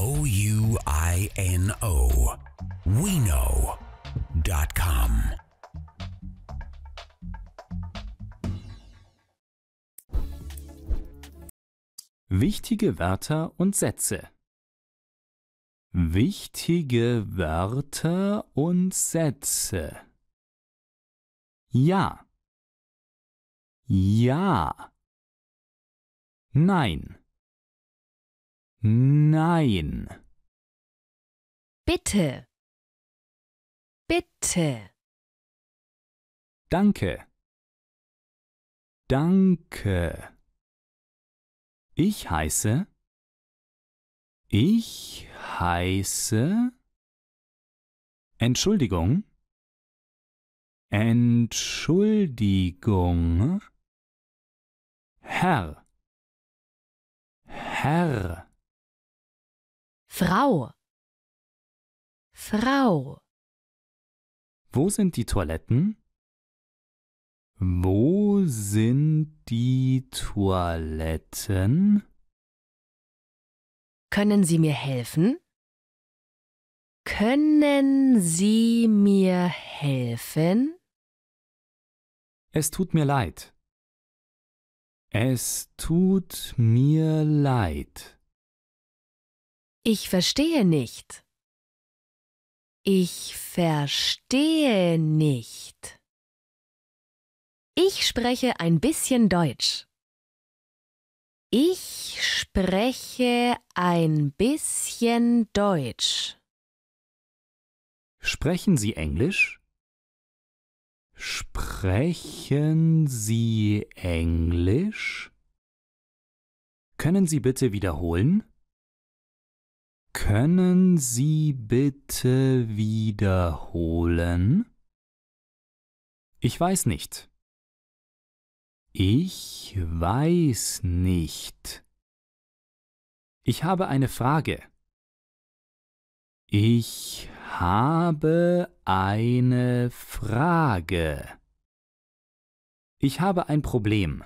O U I N O. WeKnow.com. Wichtige Wörter und Sätze. Wichtige Wörter und Sätze. Ja. Ja. Nein. Nein. Bitte. Bitte. Danke. Danke. Ich heiße. Ich heiße. Entschuldigung. Entschuldigung. Herr. Herr. Frau. Frau. Wo sind die Toiletten? Wo sind die Toiletten? Können Sie mir helfen? Können Sie mir helfen? Es tut mir leid. Es tut mir leid. Ich verstehe nicht. Ich verstehe nicht. Ich spreche ein bisschen Deutsch. Ich spreche ein bisschen Deutsch. Sprechen Sie Englisch? Sprechen Sie Englisch? Können Sie bitte wiederholen? Können Sie bitte wiederholen? Ich weiß nicht. Ich weiß nicht. Ich habe eine Frage. Ich habe eine Frage. Ich habe ein Problem.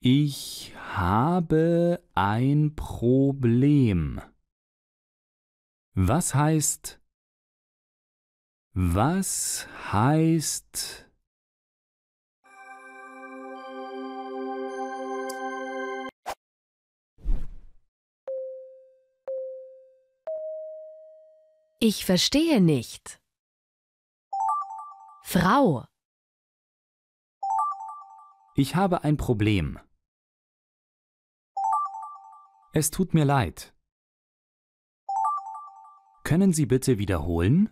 Ich habe ein Problem. Was heißt Was heißt Ich verstehe nicht. Frau. Ich habe ein Problem. Es tut mir leid. Können Sie bitte wiederholen?